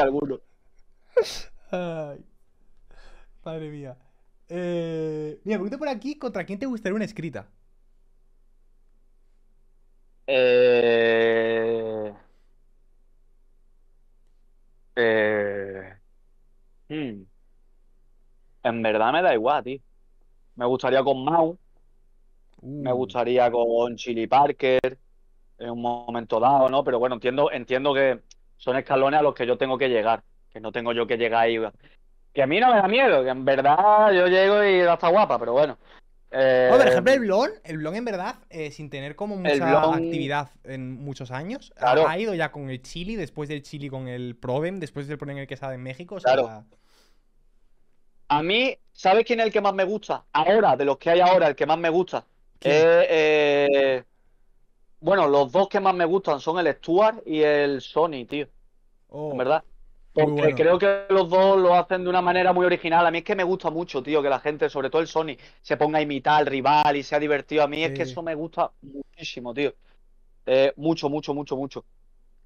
alguno. Ay, madre mía. Eh, mira, pregunta por aquí, ¿contra quién te gustaría una escrita? Eh... eh hmm. En verdad me da igual, tío. Me gustaría con Mau. Me uh. gustaría con Chili Parker. En un momento dado, ¿no? Pero bueno, entiendo, entiendo que son escalones a los que yo tengo que llegar, que no tengo yo que llegar ahí. Que a mí no me da miedo, que en verdad yo llego y hasta guapa, pero bueno. Eh, por ejemplo, el blon, el blon en verdad, eh, sin tener como mucha actividad en muchos años, ha ido ya con el Chili, después del Chili con el Proven, después del Proven el que en México. claro. A mí, ¿sabes quién es el que más me gusta? Ahora, de los que hay ahora, el que más me gusta. Bueno, los dos que más me gustan son el Stuart y el Sony, tío. Oh, en verdad. Porque creo que los dos lo hacen de una manera muy original. A mí es que me gusta mucho, tío, que la gente, sobre todo el Sony, se ponga a imitar al rival y sea divertido. A mí es que eso me gusta muchísimo, tío. Eh, mucho, mucho, mucho, mucho.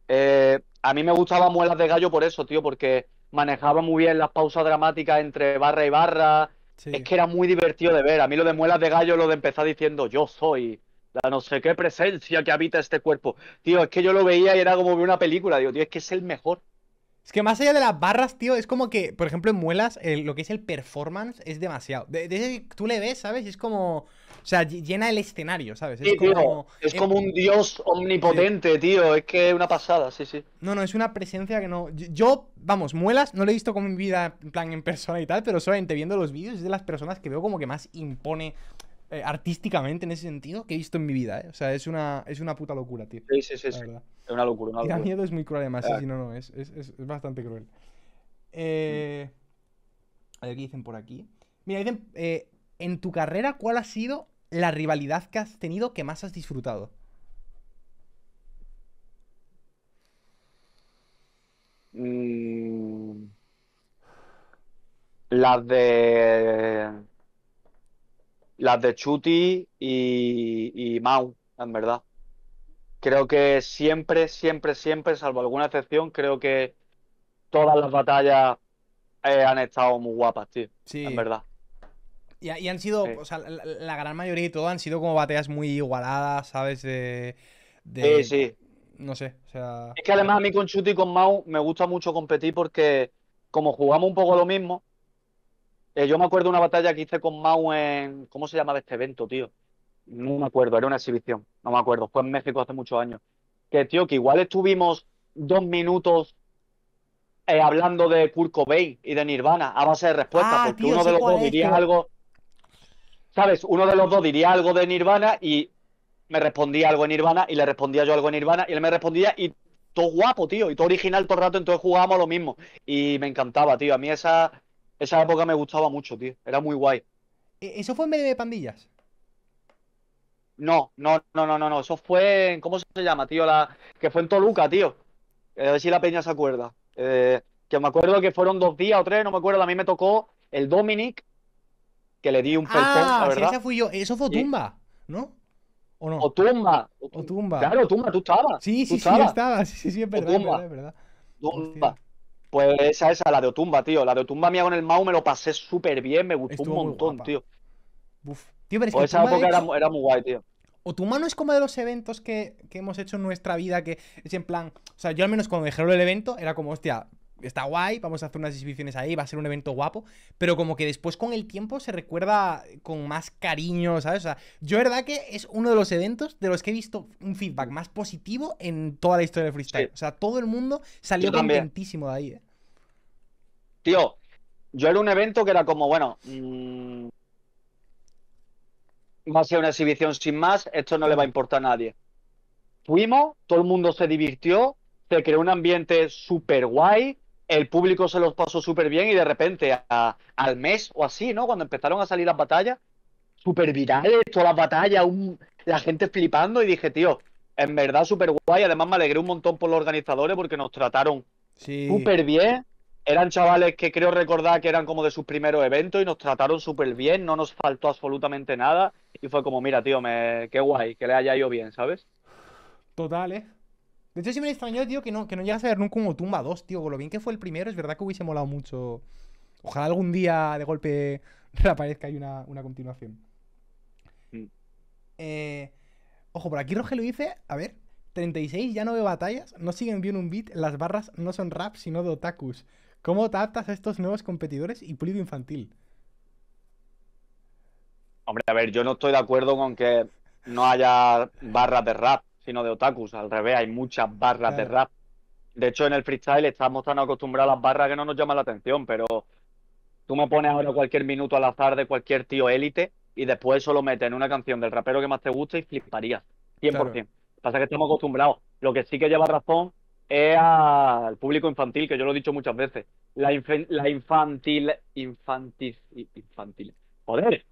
Eh, a mí me gustaba Muelas de Gallo por eso, tío, porque manejaba muy bien las pausas dramáticas entre barra y barra. Es que era muy divertido de ver. A mí lo de Muelas de Gallo, lo de empezar diciendo yo soy la no sé qué presencia que habita este cuerpo. Tío, es que yo lo veía y era como ver una película. Digo, tío, es que es el mejor. Es que más allá de las barras, tío, es como que, por ejemplo, en muelas, lo que es el performance es demasiado. tú le ves, ¿sabes? Es como. O sea, llena el escenario, ¿sabes? es, como, es como un dios omnipotente, tío. Es que es una pasada, sí, sí. No, no, es una presencia que no. Yo, vamos, muelas, no lo he visto con mi vida, en plan, en persona y tal, pero solamente viendo los vídeos es de las personas que veo como que más impone eh, artísticamente en ese sentido que he visto en mi vida, ¿eh? O sea, es una, es una puta locura, tío. Sí, sí, sí. Es una locura, una locura. miedo es muy cruel, además, ¿eh? es, bastante cruel. Mm. Eh, a ver qué dicen por aquí. Mira, dicen, en tu carrera, ¿cuál ha sido la rivalidad que has tenido que más has disfrutado? Mm. Las de las de Chuti y, Mau, en verdad. Creo que siempre, siempre, siempre, salvo alguna excepción, creo que todas las batallas eh, han estado muy guapas, tío. Sí. En verdad. Y, han sido, o sea, la, gran mayoría y todo han sido como batallas muy igualadas, ¿sabes? De, Sí, sí. No sé, o sea... Es que además a mí con Chuti y con Mau me gusta mucho competir porque como jugamos un poco lo mismo, eh, yo me acuerdo de una batalla que hice con Mau en. ¿Cómo se llamaba este evento, tío? No me acuerdo, era una exhibición, no me acuerdo. Fue en México hace muchos años. Que, tío, que igual estuvimos dos minutos eh, hablando de Kurt Bay y de Nirvana a base de respuestas, ah, porque uno de los dos diría este? algo. ¿Sabes? Uno de los dos diría algo de Nirvana y me respondía algo en Nirvana y le respondía yo algo en Nirvana y él me respondía y todo guapo, tío, y todo original todo el rato, entonces jugábamos lo mismo. Y me encantaba, tío. A mí esa esa época me gustaba mucho, tío. Era muy guay. ¿E-, ¿Eso fue en medio de pandillas? No, no, no, no, no, Eso fue en. ¿Cómo se llama, tío? La, que fue en Toluca, tío. Eh, a ver si la peña se acuerda. Eh, que me acuerdo que fueron dos días o tres, no me acuerdo. A mí me tocó el Dominic, que le di un ¿verdad? ah, Sí, ese fui yo. Eso fue Tumba, ¿no? ¿O no? O Tumba. O Tumba. Claro, Tumba, tú estabas. Sí, sí, sí, estaba. Sí, sí, sí, Tumba. Pues esa, esa, la de Otumba, tío. La de Otumba mía con el Mau me lo pasé súper bien, me gustó un montón, tío. Uf. Tío, pero es pues que esa época era, muy guay, tío. Otumba no es como de los eventos que, hemos hecho en nuestra vida, que es en plan. O sea, yo al menos cuando dijeron el evento era como, hostia, está guay, vamos a hacer unas exhibiciones ahí, va a ser un evento guapo, pero como que después con el tiempo se recuerda con más cariño, ¿sabes? O sea, yo verdad que es uno de los eventos de los que he visto un feedback más positivo en toda la historia del freestyle. O sea, todo el mundo salió contentísimo de ahí, ¿eh? Tío, yo era un evento que era como, bueno, mm, va a ser una exhibición sin más, esto no le va a importar a nadie. Fuimos, todo el mundo se divirtió, se creó un ambiente súper guay, el público se los pasó súper bien y de repente al mes o así, ¿no? Cuando empezaron a salir las batallas, súper virales, todas las batallas, la gente flipando y dije, tío, en verdad súper guay. Además me alegré un montón por los organizadores porque nos trataron súper bien. Eran chavales que creo recordar que eran como de sus primeros eventos y nos trataron súper bien, no nos faltó absolutamente nada. Y fue como, mira, tío, me... qué guay, que le haya ido bien, ¿sabes? Total, ¿eh? De hecho, sí me extrañó, tío, que no, que no a ver nunca un Tumba 2, tío. lo bien que fue el primero, es verdad que hubiese molado mucho. Ojalá algún día de golpe reaparezca y una, una continuación. Mm. Eh, ojo, por aquí lo dice, a ver, 36, ya no veo batallas, no siguen bien un beat, las barras no son rap, sino de otakus. ¿Cómo te adaptas a estos nuevos competidores y pulido infantil? Hombre, a ver, yo no estoy de acuerdo con que no haya barras de rap sino de otakus. Al revés, hay muchas barras de rap. De hecho, en el freestyle estamos tan acostumbrados a las barras que no nos llama la atención, pero tú me pones ahora cualquier minuto al azar de cualquier tío élite y después solo metes en una canción del rapero que más te gusta y fliparías. 100%. Pasa que estamos acostumbrados. Lo que sí que lleva razón es al público infantil, que yo lo he dicho muchas veces. La, infantil, infantil, infantil. Joder,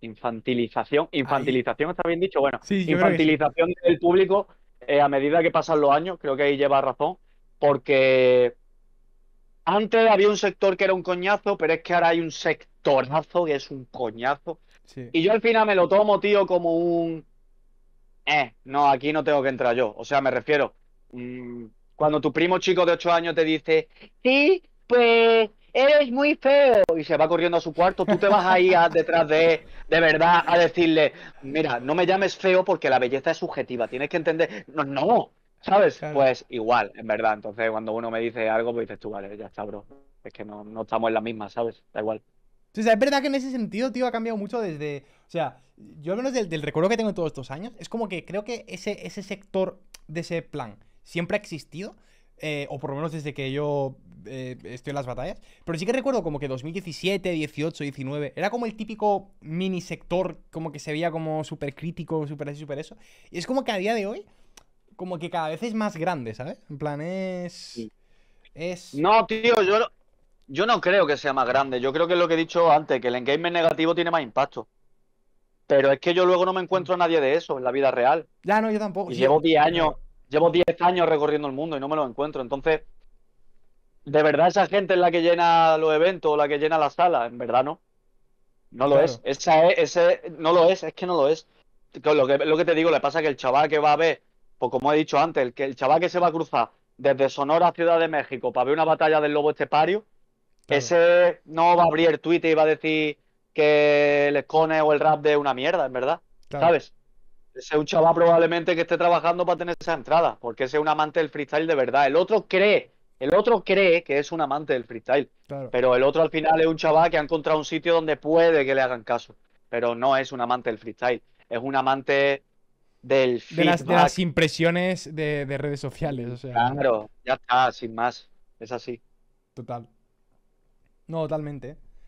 infantilización, infantilización está bien dicho, bueno, infantilización del público eh, a medida que pasan los años, creo que ahí lleva razón, porque antes había un sector que era un coñazo, pero es que ahora hay un sectorazo que es un coñazo. Y yo al final me lo tomo, tío, como un... Eh, no, aquí no tengo que entrar yo. O sea, me refiero, mm, cuando tu primo chico de 8 años te dice, sí, pues eres muy feo. Y se va corriendo a su cuarto, tú te vas ahí a, detrás de, de verdad a decirle, mira, no me llames feo porque la belleza es subjetiva, tienes que entender, no, no, ¿sabes? Pues igual, en verdad. Entonces cuando uno me dice algo, pues dices tú, vale, ya está, bro. Es que no, estamos en la misma, ¿sabes? Da igual. es verdad que en ese sentido, tío, ha cambiado mucho desde. O sea, yo al menos del, del recuerdo que tengo de todos estos años, es como que creo que ese, ese sector de ese plan siempre ha existido, eh, o por lo menos desde que yo eh, estoy en las batallas. Pero sí que recuerdo como que 2017, 18, 19, era como el típico mini sector, como que se veía como súper crítico, súper así, súper eso. Y es como que a día de hoy, como que cada vez es más grande, ¿sabes? En plan, es. No, tío, yo, yo no creo que sea más grande. Yo creo que es lo que he dicho antes, que el engagement negativo tiene más impacto. Pero es que yo luego no me encuentro a nadie de eso en la vida real. Ya, no, yo tampoco. Y llevo 10 años. Llevo 10 años recorriendo el mundo y no me lo encuentro. Entonces, ¿de verdad esa gente es la que llena los eventos o la que llena las salas? En verdad no. No lo es. Esa es ese, no lo es, es que no lo es. Lo que, te digo, le pasa que el chaval que va a ver, pues como he dicho antes, el, que, el chaval que se va a cruzar desde Sonora a Ciudad de México para ver una batalla del lobo estepario, ese no va a abrir Twitter y va a decir que el escone o el rap de una mierda, en verdad. ¿Sabes? Ese es un chaval probablemente que esté trabajando para tener esa entrada, porque ese es un amante del freestyle de verdad. El otro cree, el otro cree que es un amante del freestyle, pero el otro al final es un chaval que ha encontrado un sitio donde puede que le hagan caso, pero no es un amante del freestyle, es un amante del de las, impresiones de, redes sociales, o sea. Claro, ya está, sin más, es así. Total. No, totalmente.